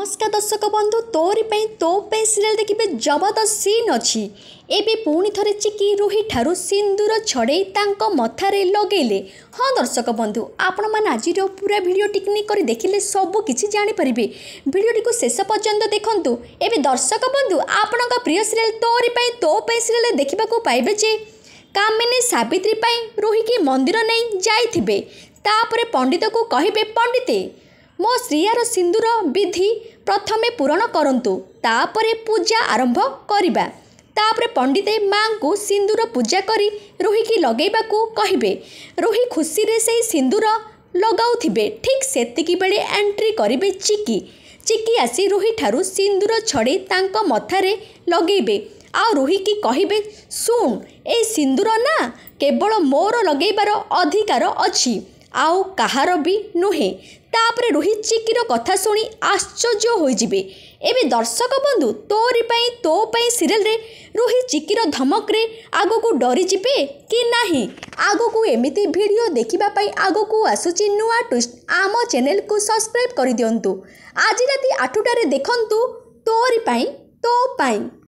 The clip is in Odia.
ନମସ୍କାର ଦର୍ଶକ ବନ୍ଧୁ ତୋରି ପାଇଁ ତୋ ପାଇଁ ସିରିଏଲ୍ ଦେଖିବେ ଜବରଦସ୍ତ ସିନ୍ ଅଛି ଏବେ ପୁଣି ଥରେ ଚିକି ରୋହିଠାରୁ ସିନ୍ଦୁର ଛଡ଼େଇ ତାଙ୍କ ମଥାରେ ଲଗେଇଲେ ହଁ ଦର୍ଶକ ବନ୍ଧୁ ଆପଣମାନେ ଆଜିର ପୁରା ଭିଡ଼ିଓ ଟିକନିକ୍ କରି ଦେଖିଲେ ସବୁ କିଛି ଜାଣିପାରିବେ ଭିଡ଼ିଓଟିକୁ ଶେଷ ପର୍ଯ୍ୟନ୍ତ ଦେଖନ୍ତୁ ଏବେ ଦର୍ଶକ ବନ୍ଧୁ ଆପଣଙ୍କ ପ୍ରିୟ ସିରିଏଲ୍ ତୋରି ପାଇଁ ତୋ ପାଇଁ ସିରିଏଲ୍ ଦେଖିବାକୁ ପାଇବେ ଯେ କାମିନି ସାବିତ୍ରୀ ପାଇଁ ରୋହିକି ମନ୍ଦିର ନେଇ ଯାଇଥିବେ ତାପରେ ପଣ୍ଡିତକୁ କହିବେ ପଣ୍ଡିତେ ମୋ ଶ୍ରିୟାର ସିନ୍ଦୁର ବିଧି ପ୍ରଥମେ ପୂରଣ କରନ୍ତୁ ତାପରେ ପୂଜା ଆରମ୍ଭ କରିବା ତାପରେ ପଣ୍ଡିତେ ମାଆଙ୍କୁ ସିନ୍ଦୁର ପୂଜା କରି ରୋହିକି ଲଗାଇବାକୁ କହିବେ ରୋହି ଖୁସିରେ ସେହି ସିନ୍ଦୁର ଲଗାଉଥିବେ ଠିକ୍ ସେତିକିବେଳେ ଏଣ୍ଟ୍ରି କରିବେ ଚିକି ଚିକି ଆସି ରୋହିଠାରୁ ସିନ୍ଦୁର ଛଡ଼ାଇ ତାଙ୍କ ମଥାରେ ଲଗାଇବେ ଆଉ ରୋହିକି କହିବେ ଶୁଣ ଏ ସିନ୍ଦୁର ନା କେବଳ ମୋର ଲଗାଇବାର ଅଧିକାର ଅଛି ଆଉ କାହାର ବି ନୁହେଁ ତା'ପରେ ରୋହିତ ଚିକିର କଥା ଶୁଣି ଆଶ୍ଚର୍ଯ୍ୟ ହୋଇଯିବେ ଏବେ ଦର୍ଶକ ବନ୍ଧୁ ତୋରି ପାଇଁ ତୋ ପାଇଁ ସିରିଏଲରେ ରୋହିତ ଚିକିର ଧମକରେ ଆଗକୁ ଡରିଯିବେ କି ନାହିଁ ଆଗକୁ ଏମିତି ଭିଡ଼ିଓ ଦେଖିବା ପାଇଁ ଆଗକୁ ଆସୁଛି ନୂଆ ଟ୍ୱିଷ୍ଟ ଆମ ଚ୍ୟାନେଲକୁ ସବସ୍କ୍ରାଇବ୍ କରିଦିଅନ୍ତୁ ଆଜି ରାତି ଆଠଟାରେ ଦେଖନ୍ତୁ ତୋରି ପାଇଁ ତୋ ପାଇଁ